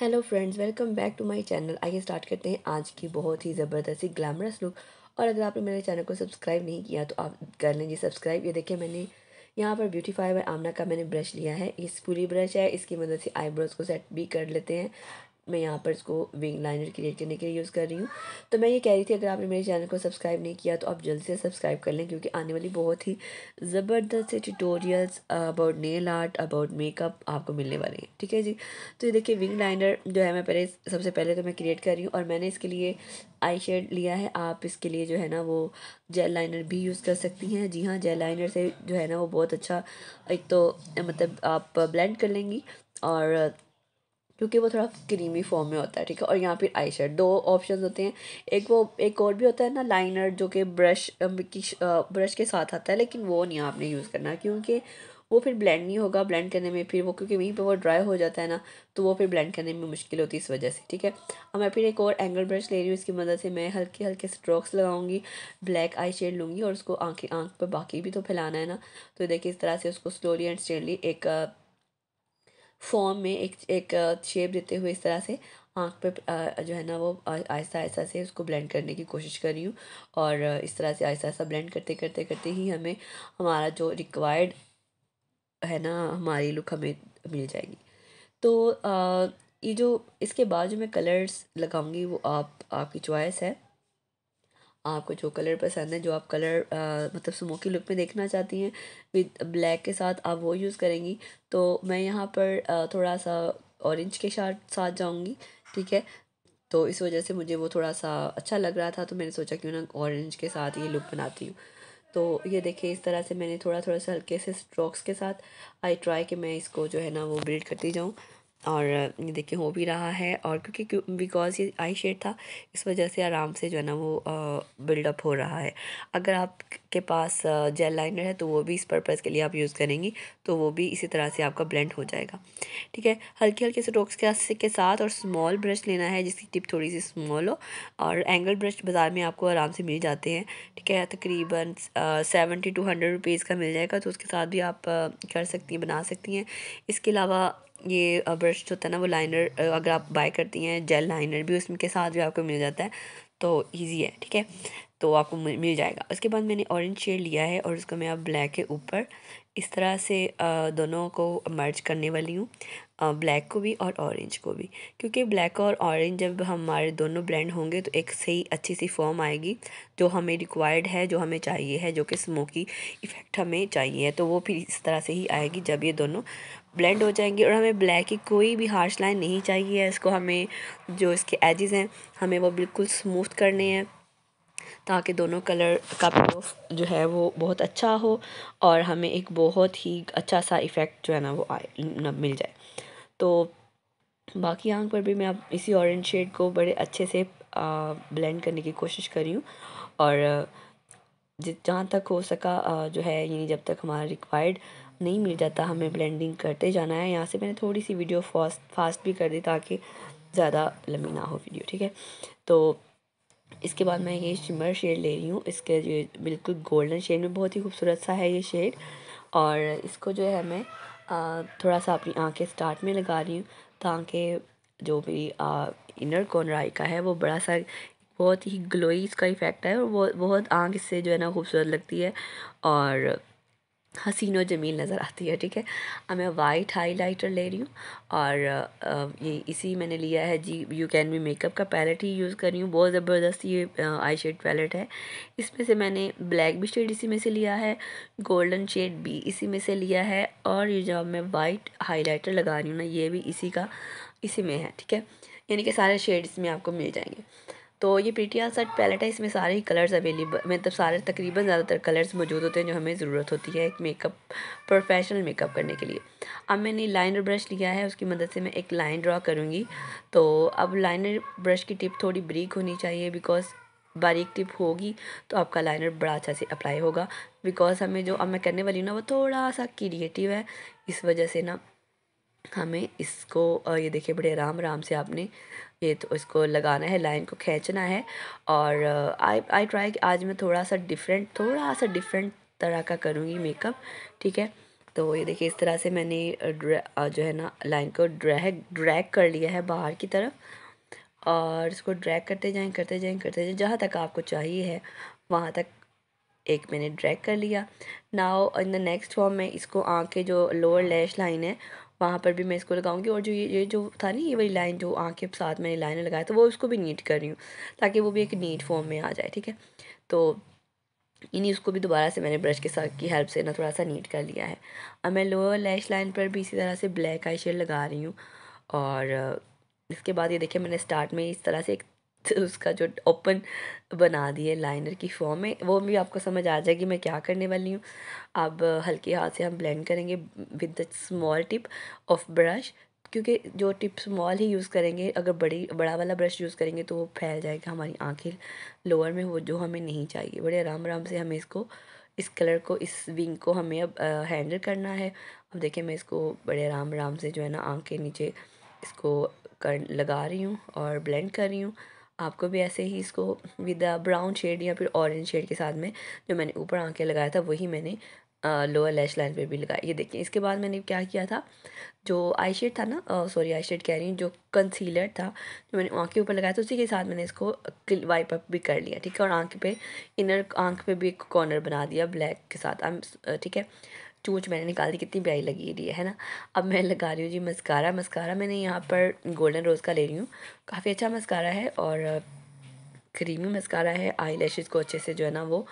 hello friends welcome back to my channel आइए start करते हैं आज की बहुत ही ज़बरदस्ती ग्लैमरस लुक और अगर आपने मेरे चैनल को सब्सक्राइब नहीं किया तो आप कर लेंगे सब्सक्राइब ये देखिए मैंने यहाँ पर ब्यूटीफाई बाय आमना का मैंने ब्रश लिया है इस पूरी ब्रश है इसकी मदद से आईब्रोज़ को सेट भी कर लेते हैं मैं यहाँ पर इसको विंग लाइनर क्रिएट करने के लिए यूज़ कर रही हूँ तो मैं ये कह रही थी अगर आपने मेरे चैनल को सब्सक्राइब नहीं किया तो आप जल्द से सब्सक्राइब कर लें क्योंकि आने वाली बहुत ही ज़बरदस्त से tutorials about nail art about makeup आपको मिलने वाले हैं ठीक है जी तो ये देखिए विंग लाइनर जो है मैं पहले सबसे पहले तो मैं क्रिएट कर रही हूँ और मैंने इसके लिए आई शेड लिया है आप इसके लिए जो है ना वो जेल लाइनर भी यूज़ कर सकती हैं जी हाँ जेल लाइनर से जो है ना वो बहुत अच्छा एक तो मतलब आप ब्लेंड कर लेंगी और क्योंकि वो थोड़ा क्रीमी फॉर्म में होता है ठीक है और यहाँ पर आई शेड दो ऑप्शन होते हैं एक वो एक और भी होता है ना लाइनर जो कि ब्रश की ब्रश के साथ आता है लेकिन वो नहीं आपने यूज़ करना क्योंकि वो फिर ब्लेंड नहीं होगा ब्लेंड करने में फिर वो क्योंकि वहीं पे वो ड्राई हो जाता है ना तो वो फिर ब्लेंड करने में मुश्किल होती है इस वजह से ठीक है अब मैं फिर एक और एंगल ब्रश ले रही हूँ इसकी मदद से मैं हल्के हल्के स्ट्रोक्स लगाऊंगी ब्लैक आई शेड लूँगी और उसको आँखें आँख पर बाकी भी तो फैलाना है ना तो देखिए इस तरह से उसको स्लोली एंड स्टेडली एक फॉर्म में एक एक शेप देते हुए इस तरह से आँख पे जो है ना वो आहिस्ता आहिस्ता से उसको ब्लेंड करने की कोशिश कर रही हूँ और इस तरह से आहिस्ता आहिस्ता ब्लेंड करते करते करते ही हमें हमारा जो रिक्वायर्ड है ना हमारी लुक हमें मिल जाएगी तो ये जो इसके बाद जो मैं कलर्स लगाऊंगी वो आप आपकी चॉइस है आपको जो कलर पसंद है जो आप कलर आ, मतलब स्मोकी लुक में देखना चाहती हैं विद ब्लैक के साथ आप वो यूज़ करेंगी तो मैं यहाँ पर आ, थोड़ा सा ऑरेंज के साथ साथ जाऊँगी ठीक है तो इस वजह से मुझे वो थोड़ा सा अच्छा लग रहा था तो मैंने सोचा क्यों ना ऑरेंज के साथ ये लुक बनाती हूँ तो ये देखिए इस तरह से मैंने थोड़ा थोड़ा सा हल्के से स्ट्रोक्स के साथ आई ट्राई कि मैं इसको जो है ना वो ब्रीड करती जाऊँ और ये देखिए हो भी रहा है और क्योंकि बिकॉज ये आई शेड था इस वजह से आराम से जो है ना वो बिल्डअप हो रहा है अगर आपके पास जेल लाइनर है तो वो भी इस पर्पज़ के लिए आप यूज़ करेंगी तो वो भी इसी तरह से आपका ब्लेंड हो जाएगा ठीक है हल्के हल्के स्ट्रोक्स के के साथ और स्मॉल ब्रश लेना है जिसकी टिप थोड़ी सी स्मॉल हो और एंगल ब्रश बाज़ार में आपको आराम से मिल जाते हैं ठीक है तकरीबन सेवेंटी टू हंड्रेड रुपीज़ का मिल जाएगा तो उसके साथ भी आप कर सकती हैं बना सकती हैं इसके अलावा ये ब्रश जो होता है ना वो लाइनर अगर आप बाय करती हैं जेल लाइनर भी उसके साथ भी आपको मिल जाता है तो ईजी है ठीक है तो आपको मिल जाएगा उसके बाद मैंने ऑरेंज शेड लिया है और उसको मैं अब ब्लैक के ऊपर इस तरह से दोनों को मर्ज करने वाली हूँ ब्लैक को भी और ऑरेंज को भी क्योंकि ब्लैक और ऑरेंज जब हमारे दोनों ब्लेंड होंगे तो एक सही अच्छी सी फॉर्म आएगी जो हमें रिक्वायर्ड है जो हमें चाहिए है जो कि स्मोकी इफ़ेक्ट हमें चाहिए तो वो फिर इस तरह से ही आएगी जब ये दोनों ब्लेंड हो जाएंगे और हमें ब्लैक की कोई भी हार्श लाइन नहीं चाहिए इसको हमें जो इसके एजेज हैं हमें वो बिल्कुल स्मूथ करने हैं ताकि दोनों कलर का प्रूफ जो है वो बहुत अच्छा हो और हमें एक बहुत ही अच्छा सा इफ़ेक्ट जो है ना वो आए मिल जाए तो बाकी आँख पर भी मैं अब इसी ऑरेंज शेड को बड़े अच्छे से ब्लेंड करने की कोशिश कर रही हूँ और जहाँ तक हो सका जो है यानी जब तक हमारा रिक्वायर्ड नहीं मिल जाता हमें ब्लेंडिंग करते जाना है यहाँ से मैंने थोड़ी सी वीडियो फास्ट फास्ट भी कर दी ताकि ज़्यादा लंबी ना हो वीडियो ठीक है तो इसके बाद मैं ये शिमर शेड ले रही हूँ इसके जो बिल्कुल गोल्डन शेड में बहुत ही खूबसूरत सा है ये शेड और इसको जो है मैं आ, थोड़ा सा अपनी आँखें स्टार्ट में लगा रही हूँ ताकि जो भी आ, इनर कॉर्नर आई का है वो बड़ा सा बहुत ही ग्लोई इसका इफ़ेक्ट है और वो बहुत आँख इससे जो है ना खूबसूरत लगती है और हसीन और जमील नज़र आती है ठीक है अब मैं वाइट हाइलाइटर ले रही हूँ और ये इसी मैंने लिया है जी यू कैन बी मेकअप का पैलेट ही यूज़ कर रही हूँ बहुत ज़बरदस्त ये आई शेड पैलेट है इसमें से मैंने ब्लैक भी शेड इसी में से लिया है गोल्डन शेड भी इसी में से लिया है और ये जो मैं वाइट हाईलाइटर लगा रही हूँ ना ये भी इसी का इसी में है ठीक है यानी कि सारे शेड इसमें आपको मिल जाएंगे तो ये P T R set palette है इसमें सारे ही कलर्स अवेलेबल मतलब सारे तकरीबन ज़्यादातर कलर्स मौजूद होते हैं जो हमें ज़रूरत होती है एक मेकअप प्रोफेशनल मेकअप करने के लिए अब मैंने लाइनर ब्रश लिया है उसकी मदद से मैं एक लाइन ड्रा करूँगी तो अब लाइनर ब्रश की टिप थोड़ी ब्रीक होनी चाहिए बिकॉज़ बारीक टिप होगी तो आपका लाइनर बड़ा अच्छा से अप्लाई होगा बिकॉज़ हमें जो अब मैं करने वाली हूँ ना वो थोड़ा सा क्रिएटिव है इस वजह से ना हमें इसको ये देखिए बड़े आराम आराम से आपने ये तो इसको लगाना है लाइन को खींचना है और आई आई ट्राई आज मैं थोड़ा सा डिफरेंट थोड़ा सा डिफरेंट तरह का करूँगी मेकअप ठीक है तो ये देखिए इस तरह से मैंने जो है ना लाइन को ड्रैग ड्रैग कर लिया है बाहर की तरफ और इसको ड्रैग करते जाएं करते जाएं करते जाएँ जहाँ तक आपको चाहिए है वहाँ तक एक मैंने ड्रैग कर लिया now in the next form में इसको आँख के जो लोअर लैश लाइन है वहाँ पर भी मैं इसको लगाऊंगी और जो ये ये जो था ना ये वाली लाइन जो आँखें साथ मैंने लाइन लगाया था वो उसको भी नीट कर रही हूँ ताकि वो भी एक नीट फॉर्म में आ जाए ठीक है तो इन्हीं उसको भी दोबारा से मैंने ब्रश के साथ की हेल्प से ना थोड़ा सा नीट कर लिया है अब मैं लोअर लैश लाइन पर भी इसी तरह से ब्लैक आई शेड लगा रही हूँ और इसके बाद ये देखिए मैंने स्टार्ट में इस तरह से एक तो उसका जो ओपन बना दिए लाइनर की फॉर्म में वो भी आपको समझ आ जाएगी मैं क्या करने वाली हूँ अब हल्के हाथ से हम ब्लेंड करेंगे with the small tip of brush क्योंकि जो टिप स्मॉल ही यूज़ करेंगे अगर बड़ी बड़ा वाला ब्रश यूज़ करेंगे तो वो फैल जाएगा हमारी आँखें लोअर में वो जो हमें नहीं चाहिए बड़े आराम आराम से हमें इसको इस कलर को इस विंग को हमें अब हैंडल करना है अब देखिए मैं इसको बड़े आराम आराम से जो है ना आँख के नीचे इसको कर लगा रही हूँ और ब्लेंड कर रही हूँ आपको भी ऐसे ही इसको विद ब्राउन शेड या फिर ऑरेंज शेड के साथ में जो मैंने ऊपर आँखें लगाया था वही मैंने लोअर लैश लाइन पे भी लगाया ये देखिए इसके बाद मैंने क्या किया था जो आई शेड था ना सॉरी आई शेड कह रही हूँ जो कंसीलर था जो मैंने आँख के ऊपर लगाया था उसी के साथ मैंने इसको वाइप अप भी कर लिया ठीक है और आँख पे इनर आँख पे भी एक कॉर्नर बना दिया ब्लैक के साथ ठीक है चूच मैंने निकाल दी कितनी प्यारी लगी रही है है ना अब मैं लगा रही हूँ जी मस्कारा मस्कारा मैंने यहाँ पर गोल्डन रोज़ का ले रही हूँ काफ़ी अच्छा मस्कारा है और क्रीमी मस्कारा है आई लैशेज़ को अच्छे से जो है ना वो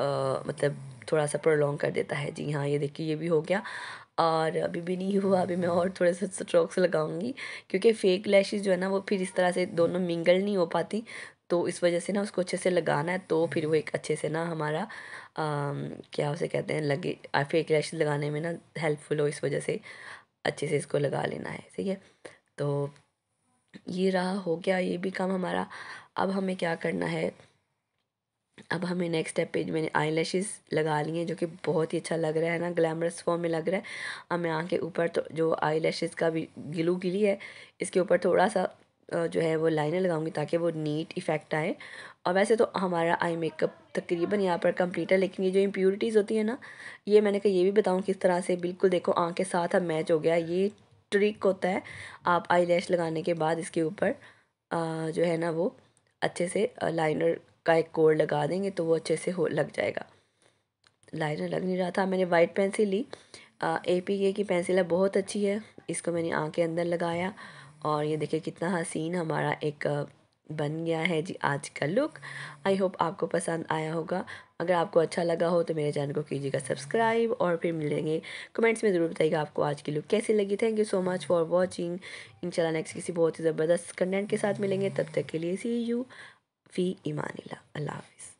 आ, मतलब थोड़ा सा प्रोलॉन्ग कर देता है जी हाँ ये देखिए ये भी हो गया और अभी भी नहीं हुआ अभी मैं और थोड़े से स्ट्रोक्स लगाऊंगी क्योंकि फेक लैशेज़ जो है ना वो फिर इस तरह से दोनों मिंगल नहीं हो पाती तो इस वजह से ना उसको अच्छे से लगाना है तो फिर वो एक अच्छे से ना हमारा आ, क्या उसे कहते हैं लगे फेक लैश लगाने में ना हेल्पफुल हो इस वजह से अच्छे से इसको लगा लेना है ठीक है तो ये रहा हो गया ये भी काम हमारा अब हमें क्या करना है अब हमें नेक्स्ट स्टेप पे मैंने आई लैशेज़ लगा ली हैं जो कि बहुत ही अच्छा लग रहा है ना ग्लैमरस फॉर्म में लग रहा है हमें आँख के ऊपर तो जो आई लैशेज़ का भी गिलू गिली है इसके ऊपर थोड़ा सा जो है वो लाइनर लगाऊंगी ताकि वो नीट इफ़ेक्ट आए और वैसे तो हमारा आई मेकअप तकरीबन यहाँ पर कंप्लीट है लेकिन ये जो इम्प्योरिटीज़ होती है ना ये मैंने कहा ये भी बताऊँ किस तरह से बिल्कुल देखो आँख के साथ अब मैच हो गया ये ट्रिक होता है आप आई लैश लगाने के बाद इसके ऊपर जो है ना वो अच्छे से लाइनर का एक कोड लगा देंगे तो वो अच्छे से हो लग जाएगा लाइनर लग नहीं रहा था मैंने वाइट पेंसिल ली ए पी के की पेंसिल है बहुत अच्छी है इसको मैंने आँख के अंदर लगाया और ये देखिए कितना हसीन हमारा एक बन गया है जी आज का लुक आई होप आपको पसंद आया होगा अगर आपको अच्छा लगा हो तो मेरे चैनल को कीजिएगा सब्सक्राइब और फिर मिलेंगे कमेंट्स में ज़रूर बताइएगा आपको आज की लुक कैसी लगी thank you so much for watching इंशाल्लाह नेक्स्ट किसी बहुत ही ज़बरदस्त कंटेंट के साथ मिलेंगे तब तक के लिए सी यू फ़ी ईमान अल्लाह हाफिज़